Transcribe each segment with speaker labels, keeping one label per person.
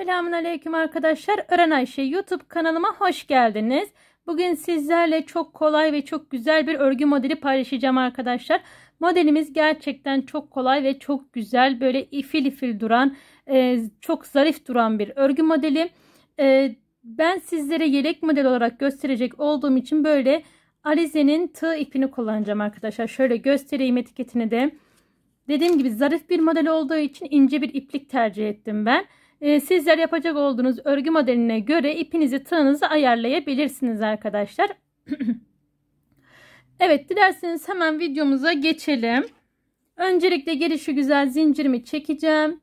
Speaker 1: Selamun Aleyküm arkadaşlar. Ören Ayşe YouTube kanalıma hoş geldiniz. Bugün sizlerle çok kolay ve çok güzel bir örgü modeli paylaşacağım arkadaşlar. Modelimiz gerçekten çok kolay ve çok güzel böyle ifil ifil duran e, çok zarif duran bir örgü modeli. E, ben sizlere yelek model olarak gösterecek olduğum için böyle Alize'nin tığ ipini kullanacağım arkadaşlar. Şöyle göstereyim etiketini de. Dediğim gibi zarif bir model olduğu için ince bir iplik tercih ettim ben. Ben ee, sizler yapacak olduğunuz örgü modeline göre ipinizi tığınızı ayarlayabilirsiniz arkadaşlar. evet dilerseniz hemen videomuza geçelim. Öncelikle gelişi güzel zincirimi çekeceğim.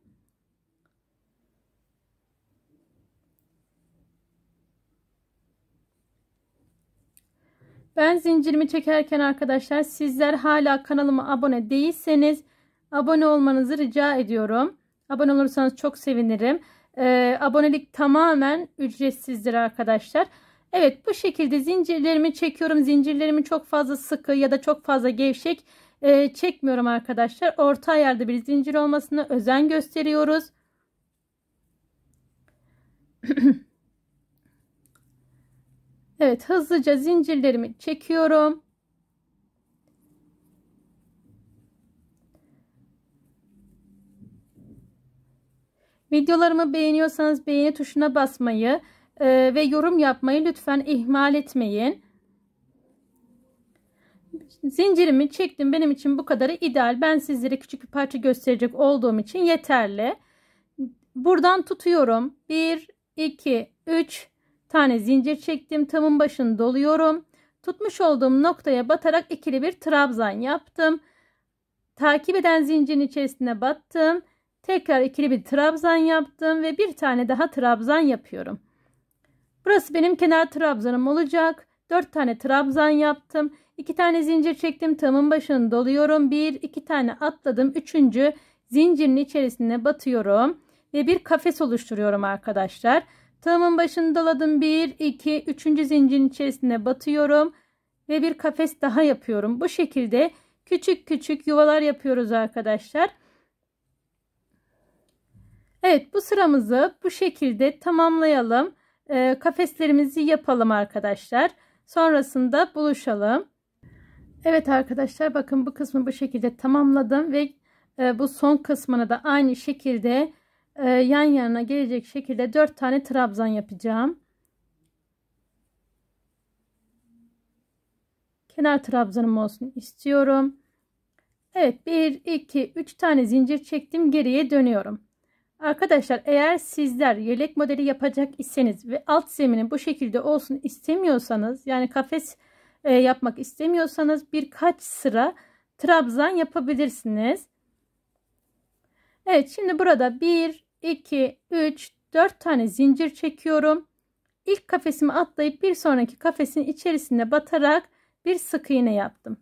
Speaker 1: Ben zincirimi çekerken arkadaşlar sizler hala kanalıma abone değilseniz abone olmanızı rica ediyorum. Abone olursanız çok sevinirim. E, abonelik tamamen ücretsizdir arkadaşlar. Evet bu şekilde zincirlerimi çekiyorum. Zincirlerimi çok fazla sıkı ya da çok fazla gevşek e, çekmiyorum arkadaşlar. Orta ayarda bir zincir olmasına özen gösteriyoruz. evet hızlıca zincirlerimi çekiyorum. Videolarımı beğeniyorsanız beğeni tuşuna basmayı e, ve yorum yapmayı lütfen ihmal etmeyin. Zincirimi çektim. Benim için bu kadarı ideal. Ben sizlere küçük bir parça gösterecek olduğum için yeterli. Buradan tutuyorum. 1, 2, 3 tane zincir çektim. Tamın başını doluyorum. Tutmuş olduğum noktaya batarak ikili bir trabzan yaptım. Takip eden zincirin içerisine battım Tekrar ikili bir trabzan yaptım ve bir tane daha trabzan yapıyorum. Burası benim kenar trabzanım olacak. 4 tane trabzan yaptım. 2 tane zincir çektim. Tığımın başını doluyorum. 1 2 tane atladım. 3. zincirin içerisine batıyorum ve bir kafes oluşturuyorum arkadaşlar. Tığımın başını doladım. 1 2 3. zincirin içerisine batıyorum ve bir kafes daha yapıyorum. Bu şekilde küçük küçük yuvalar yapıyoruz arkadaşlar. Evet bu sıramızı bu şekilde tamamlayalım. E, kafeslerimizi yapalım arkadaşlar. Sonrasında buluşalım. Evet arkadaşlar bakın bu kısmı bu şekilde tamamladım ve e, bu son kısmını da aynı şekilde e, yan yana gelecek şekilde 4 tane trabzan yapacağım. Kenar trabzanım olsun istiyorum. Evet 1 2 3 tane zincir çektim geriye dönüyorum. Arkadaşlar eğer sizler yelek modeli yapacak iseniz ve alt zemini bu şekilde olsun istemiyorsanız yani kafes e, yapmak istemiyorsanız birkaç sıra trabzan yapabilirsiniz. Evet şimdi burada 1, 2, 3, 4 tane zincir çekiyorum. İlk kafesimi atlayıp bir sonraki kafesin içerisinde batarak bir sık iğne yaptım.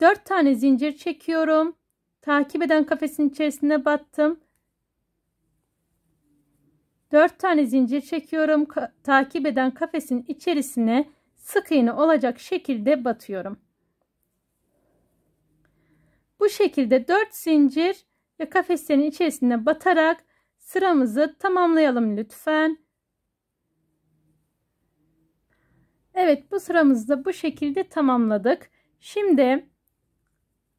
Speaker 1: 4 tane zincir çekiyorum. Takip eden kafesin içerisinde battım. 4 tane zincir çekiyorum. takip eden kafesin içerisine sık iğne olacak şekilde batıyorum. Bu şekilde 4 zincir ve kafeslerin içerisine batarak sıramızı tamamlayalım lütfen. Evet bu sıramızı da bu şekilde tamamladık. Şimdi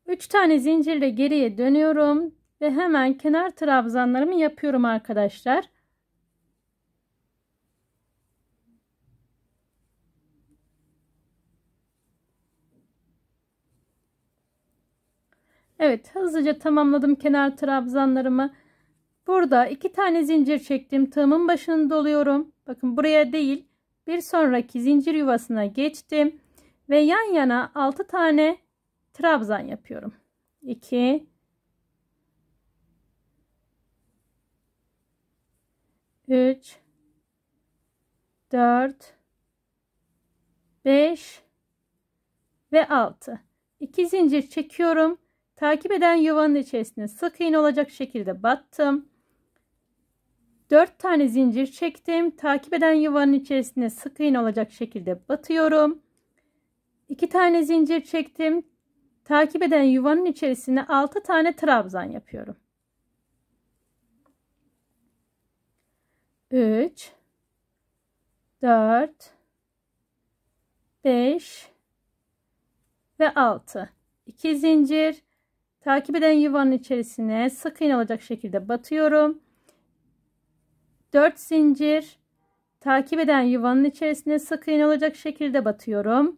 Speaker 1: 3 tane zincirle geriye dönüyorum ve hemen kenar trabzanlarımı yapıyorum arkadaşlar. Evet hızlıca tamamladım kenar trabzanlarımı. Burada iki tane zincir çektim. Tığımın başını doluyorum. Bakın buraya değil bir sonraki zincir yuvasına geçtim. Ve yan yana 6 tane trabzan yapıyorum. 2 3 4 5 ve 6 2 zincir çekiyorum Takip eden yuvanın içerisine sık iğne olacak şekilde battım. 4 tane zincir çektim. Takip eden yuvanın içerisine sık iğne olacak şekilde batıyorum. 2 tane zincir çektim. Takip eden yuvanın içerisine 6 tane trabzan yapıyorum. 3 4 5 ve 6 2 zincir Takip eden yuvanın içerisine sık iğne olacak şekilde batıyorum. 4 zincir takip eden yuvanın içerisine sık iğne olacak şekilde batıyorum.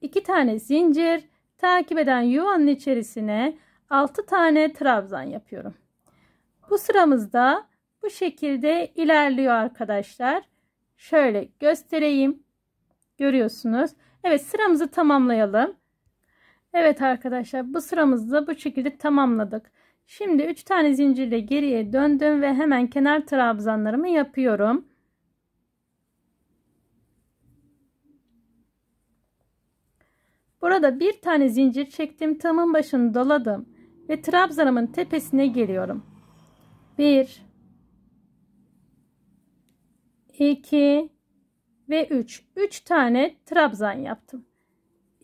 Speaker 1: 2 tane zincir takip eden yuvanın içerisine 6 tane trabzan yapıyorum. Bu sıramızda bu şekilde ilerliyor arkadaşlar. Şöyle göstereyim. Görüyorsunuz. Evet sıramızı tamamlayalım. Evet arkadaşlar bu sıramızı da bu şekilde tamamladık. Şimdi 3 tane zincirle geriye döndüm ve hemen kenar trabzanlarımı yapıyorum. Burada bir tane zincir çektim. Tığımın başını doladım ve trabzanımın tepesine geliyorum. 1 2 ve 3. 3 tane trabzan yaptım.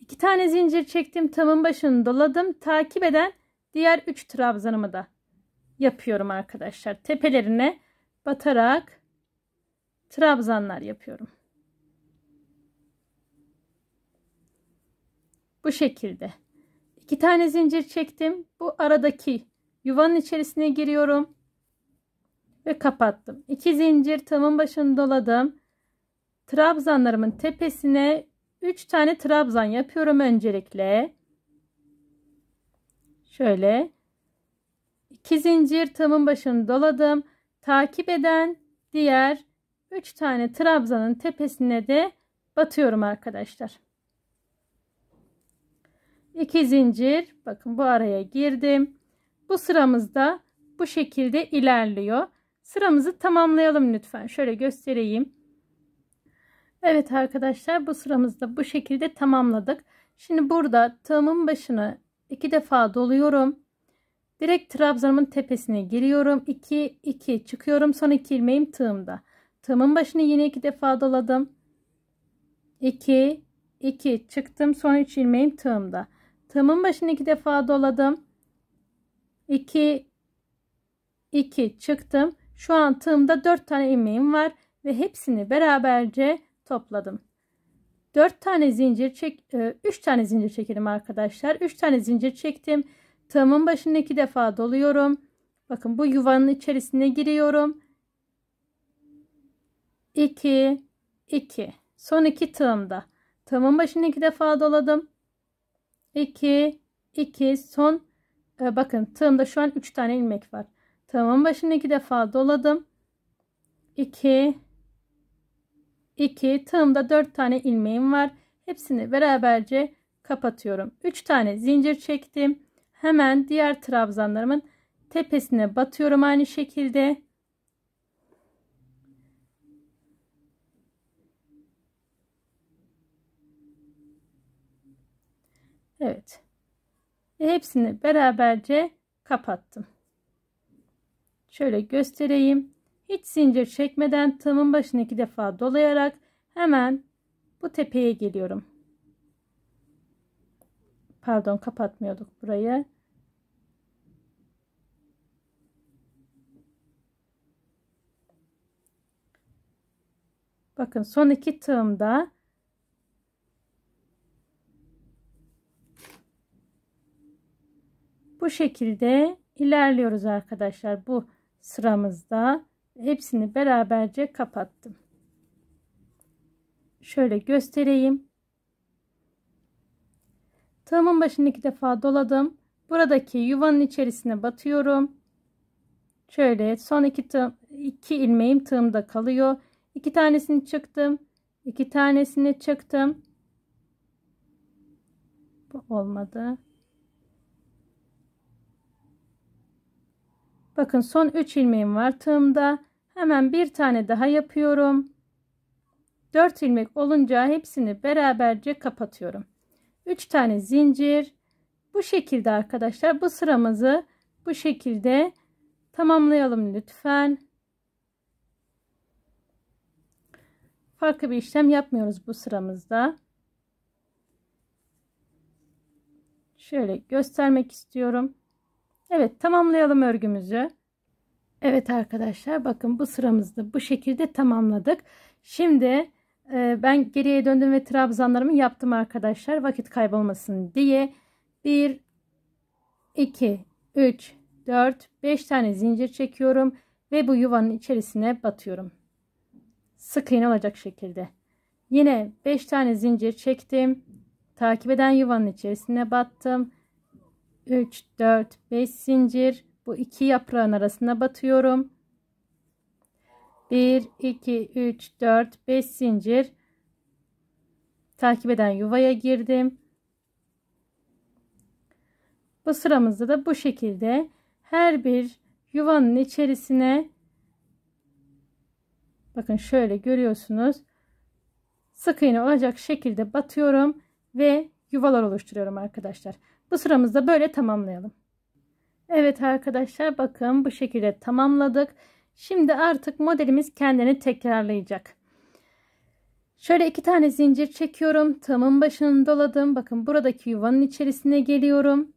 Speaker 1: İki tane zincir çektim. Tamın başını doladım. Takip eden diğer üç trabzanımı da yapıyorum arkadaşlar. Tepelerine batarak trabzanlar yapıyorum. Bu şekilde. İki tane zincir çektim. Bu aradaki yuvanın içerisine giriyorum. Ve kapattım. İki zincir tamın başını doladım. Trabzanlarımın tepesine 3 tane trabzan yapıyorum öncelikle. Şöyle 2 zincir tığımın başını doladım. Takip eden diğer 3 tane trabzanın tepesine de batıyorum arkadaşlar. 2 zincir bakın bu araya girdim. Bu sıramızda bu şekilde ilerliyor. Sıramızı tamamlayalım lütfen. Şöyle göstereyim. Evet arkadaşlar bu sıramızda bu şekilde tamamladık. Şimdi burada tığımın başını iki defa doluyorum. Direkt trabzanımın tepesine giriyorum. 2 2 çıkıyorum. Son iki ilmeğim tığımda. Tığımın başını yine iki defa doladım. 2 2 çıktım. Son üç ilmeğim tığımda. Tığımın başını iki defa doladım. 2 2 çıktım. Şu an tığımda 4 tane ilmeğim var ve hepsini beraberce topladım. 4 tane zincir çek 3 e, tane zincir çekelim arkadaşlar. 3 tane zincir çektim. Tığımın başını iki defa doluyorum. Bakın bu yuvanın içerisine giriyorum. 2 2 son iki tığımda. Tığımın başını iki defa doladım. 2 2 son e, bakın tığımda şu an 3 tane ilmek var. Tığımın başını iki defa doladım. 2 2 tığımda 4 tane ilmeğim var. Hepsini beraberce kapatıyorum. 3 tane zincir çektim. Hemen diğer trabzanlarımın tepesine batıyorum aynı şekilde. Evet. Ve hepsini beraberce kapattım. Şöyle göstereyim. Hiç zincir çekmeden tığımın başını iki defa dolayarak hemen bu tepeye geliyorum. Pardon kapatmıyorduk burayı. Bakın son iki tığımda bu şekilde ilerliyoruz arkadaşlar bu sıramızda hepsini beraberce kapattım. Şöyle göstereyim. Tığımın başını iki defa doladım. Buradaki yuvanın içerisine batıyorum. Şöyle son iki, tığ, iki ilmeğim tığımda kalıyor. İki tanesini çıktım. İki tanesini çıktım. Bu olmadı. Bakın son 3 ilmeğim var tığımda. Hemen bir tane daha yapıyorum. 4 ilmek olunca hepsini beraberce kapatıyorum. 3 tane zincir. Bu şekilde arkadaşlar bu sıramızı bu şekilde tamamlayalım lütfen. Farklı bir işlem yapmıyoruz bu sıramızda. Şöyle göstermek istiyorum. Evet tamamlayalım örgümüzü. Evet arkadaşlar bakın bu sıramızda bu şekilde tamamladık. Şimdi e, ben geriye döndüm ve trabzanlarımı yaptım arkadaşlar. Vakit kaybolmasın diye 1 2 3 4 5 tane zincir çekiyorum ve bu yuvanın içerisine batıyorum. Sık iğne olacak şekilde. Yine 5 tane zincir çektim. Takip eden yuvanın içerisine battım. 3 4 5 zincir bu iki yaprağın arasına batıyorum 1 2 3 4 5 zincir takip eden yuvaya girdim bu sıramızda da bu şekilde her bir yuvanın içerisine bakın şöyle görüyorsunuz sık iğne olacak şekilde batıyorum ve yuvalar oluşturuyorum arkadaşlar bu sıramızda böyle tamamlayalım Evet arkadaşlar bakın bu şekilde tamamladık. Şimdi artık modelimiz kendini tekrarlayacak. Şöyle iki tane zincir çekiyorum. Tığımın başını doladım. Bakın buradaki yuvanın içerisine geliyorum.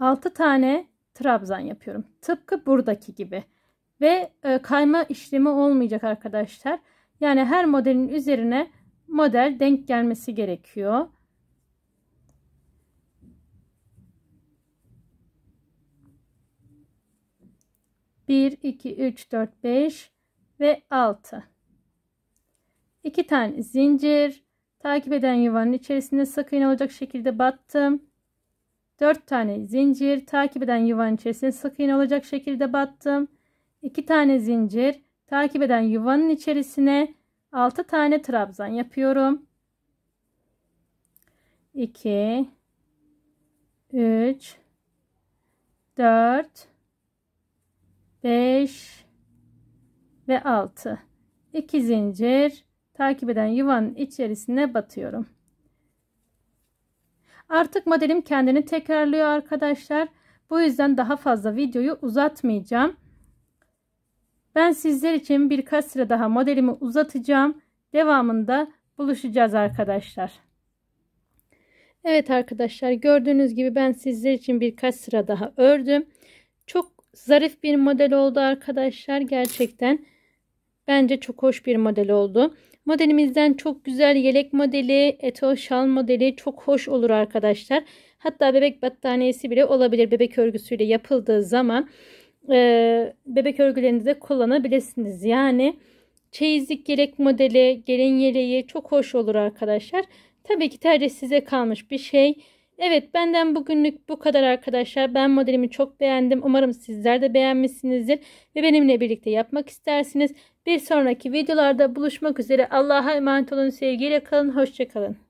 Speaker 1: 6 tane trabzan yapıyorum. Tıpkı buradaki gibi. Ve e, kayma işlemi olmayacak arkadaşlar. Yani her modelin üzerine model denk gelmesi gerekiyor. 1, 2, 3, 4, 5 ve 6. 2 tane zincir. Takip eden yuvanın içerisinde sık iğne olacak şekilde battım. 4 tane zincir. Takip eden yuvanın içerisinde sık iğne olacak şekilde battım. 2 tane zincir. Takip eden yuvanın içerisine 6 tane trabzan yapıyorum. 2 3 4 5 ve 6 2 zincir takip eden yuvanın içerisine batıyorum artık modelim kendini tekrarlıyor arkadaşlar bu yüzden daha fazla videoyu uzatmayacağım ben sizler için birkaç sıra daha modelimi uzatacağım devamında buluşacağız arkadaşlar Evet arkadaşlar gördüğünüz gibi ben sizler için birkaç sıra daha ördüm çok zarif bir model oldu arkadaşlar. Gerçekten bence çok hoş bir model oldu. Modelimizden çok güzel yelek modeli, eto şal modeli çok hoş olur arkadaşlar. Hatta bebek battaniyesi bile olabilir. Bebek örgüsüyle yapıldığı zaman e, bebek örgülerinizi de kullanabilirsiniz. Yani çeyizlik yelek modeli, gelin yeleği çok hoş olur arkadaşlar. Tabii ki tercih size kalmış bir şey. Evet benden bugünlük bu kadar arkadaşlar. Ben modelimi çok beğendim. Umarım sizler de beğenmişsinizdir. Ve benimle birlikte yapmak istersiniz. Bir sonraki videolarda buluşmak üzere. Allah'a emanet olun. Sevgiyle kalın. Hoşçakalın.